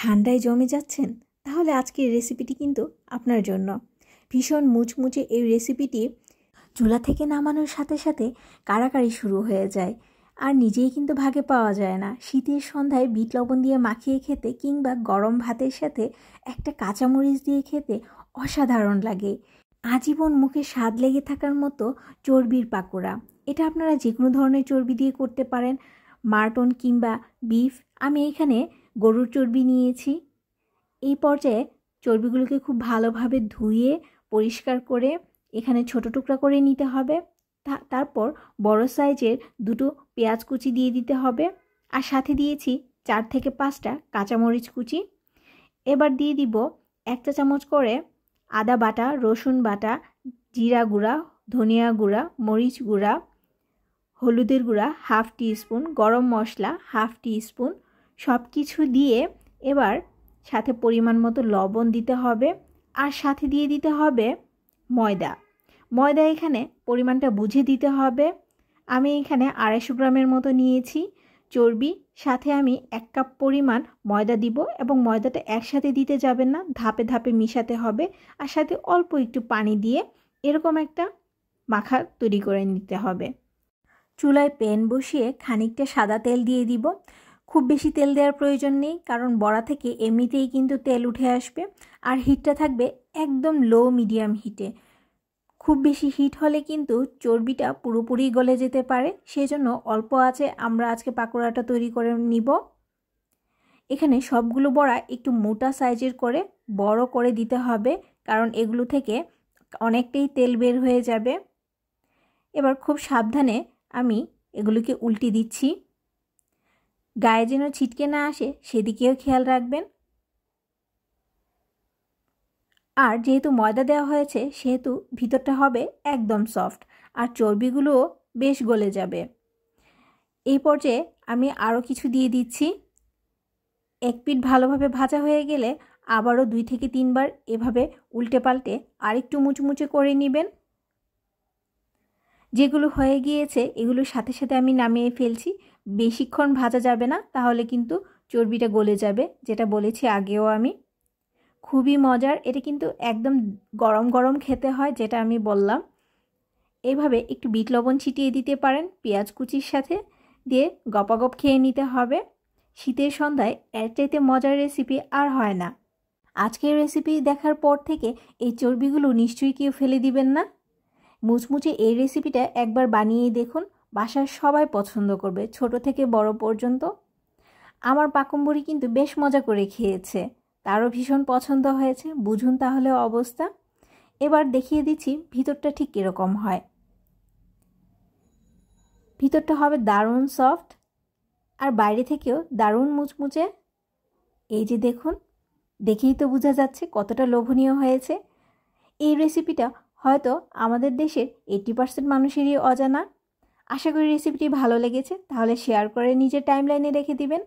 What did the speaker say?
ঠান্ডায় জমে যাচ্ছেন তাহলে আজকের রেসিপিটি কিন্তু আপনার জন্য ভীষণ মুচমুচে এই রেসিপিটি চুলা থেকে নামানোর সাথে সাথে কারাকারি শুরু হয়ে যায় আর নিজেই কিন্তু ভাগে পাওয়া যায় না শীতের সন্ধ্যায় বিট লবণ দিয়ে মাখিয়ে খেতে কিংবা গরম ভাতের সাথে একটা কাঁচামরিচ দিয়ে খেতে অসাধারণ লাগে আজীবন মুখে স্বাদ লেগে থাকার মতো চর্বির পাকোড়া এটা আপনারা যে কোনো ধরনের চর্বি দিয়ে করতে পারেন মার্টন কিংবা বিফ আমি এখানে গরুর চর্বি নিয়েছি এই পর্যায়ে চর্বিগুলোকে খুব ভালোভাবে ধুয়ে পরিষ্কার করে এখানে ছোট টুকরা করে নিতে হবে তারপর বড় সাইজের দুটো পেঁয়াজ কুচি দিয়ে দিতে হবে আর সাথে দিয়েছি চার থেকে পাঁচটা কাঁচামরিচ কুচি এবার দিয়ে দিব এক চা চামচ করে আদা বাটা রসুন বাটা জিরা গুঁড়া ধনিয়া গুঁড়া মরিচ গুঁড়া হলুদের গুঁড়া হাফ টি স্পুন গরম মশলা হাফ টি স্পুন সব কিছু দিয়ে এবার সাথে পরিমাণ মতো লবণ দিতে হবে আর সাথে দিয়ে দিতে হবে ময়দা ময়দা এখানে পরিমাণটা বুঝে দিতে হবে আমি এখানে আড়াইশো গ্রামের মতো নিয়েছি চর্বি সাথে আমি এক কাপ পরিমাণ ময়দা দিব এবং ময়দাটা একসাথে দিতে যাবেন না ধাপে ধাপে মিশাতে হবে আর সাথে অল্প একটু পানি দিয়ে এরকম একটা মাখা তৈরি করে নিতে হবে চুলায় পেন বসিয়ে খানিকটা সাদা তেল দিয়ে দিব খুব বেশি তেল দেওয়ার প্রয়োজন নেই কারণ বড়া থেকে এমনিতেই কিন্তু তেল উঠে আসবে আর হিটটা থাকবে একদম লো মিডিয়াম হিটে খুব বেশি হিট হলে কিন্তু চর্বিটা পুরোপুরি গলে যেতে পারে সেই জন্য অল্প আছে আমরা আজকে পাকোড়াটা তৈরি করে নিব এখানে সবগুলো বড়া একটু মোটা সাইজের করে বড় করে দিতে হবে কারণ এগুলো থেকে অনেকটাই তেল বের হয়ে যাবে এবার খুব সাবধানে আমি এগুলোকে উল্টে দিচ্ছি গায়ে যেন ছিটকে না আসে সেদিকেও খেয়াল রাখবেন আর যেহেতু ময়দা দেওয়া হয়েছে সেহেতু ভিতরটা হবে একদম সফট আর চর্বিগুলোও বেশ গলে যাবে এই পর্যায়ে আমি আরও কিছু দিয়ে দিচ্ছি এক পিঠ ভালোভাবে ভাজা হয়ে গেলে আবারও দুই থেকে তিনবার এভাবে উল্টে পাল্টে আরেকটু মুচমুচে করে নেবেন যেগুলো হয়ে গিয়েছে এগুলোর সাথে সাথে আমি নামিয়ে ফেলছি বেশিক্ষণ ভাজা যাবে না তাহলে কিন্তু চর্বিটা গলে যাবে যেটা বলেছি আগেও আমি খুবই মজার এটা কিন্তু একদম গরম গরম খেতে হয় যেটা আমি বললাম এভাবে একটু বিট লবণ ছিটিয়ে দিতে পারেন পেঁয়াজ কুচির সাথে দিয়ে গপাগপ খেয়ে নিতে হবে শীতের সন্ধ্যায় এর চাইতে মজার রেসিপি আর হয় না আজকের রেসিপি দেখার পর থেকে এই চর্বিগুলো নিশ্চয়ই কেউ ফেলে দিবেন না মুচমুচে এই রেসিপিটা একবার বানিয়েই দেখুন বাসার সবাই পছন্দ করবে ছোট থেকে বড় পর্যন্ত আমার পাকম্বরি কিন্তু বেশ মজা করে খেয়েছে তারও ভীষণ পছন্দ হয়েছে বুঝুন তাহলে অবস্থা এবার দেখিয়ে দিচ্ছি ভিতরটা ঠিক কীরকম হয় ভিতরটা হবে দারুণ সফট আর বাইরে থেকেও দারুণ মুচমুচে এই যে দেখুন দেখেই তো বোঝা যাচ্ছে কতটা লোভনীয় হয়েছে এই রেসিপিটা হয়তো আমাদের দেশের এইটি পার্সেন্ট মানুষেরই অজানা আশা করি রেসিপিটি ভালো লেগেছে তাহলে শেয়ার করে নিজের টাইমলাইনে রেখে দিবেন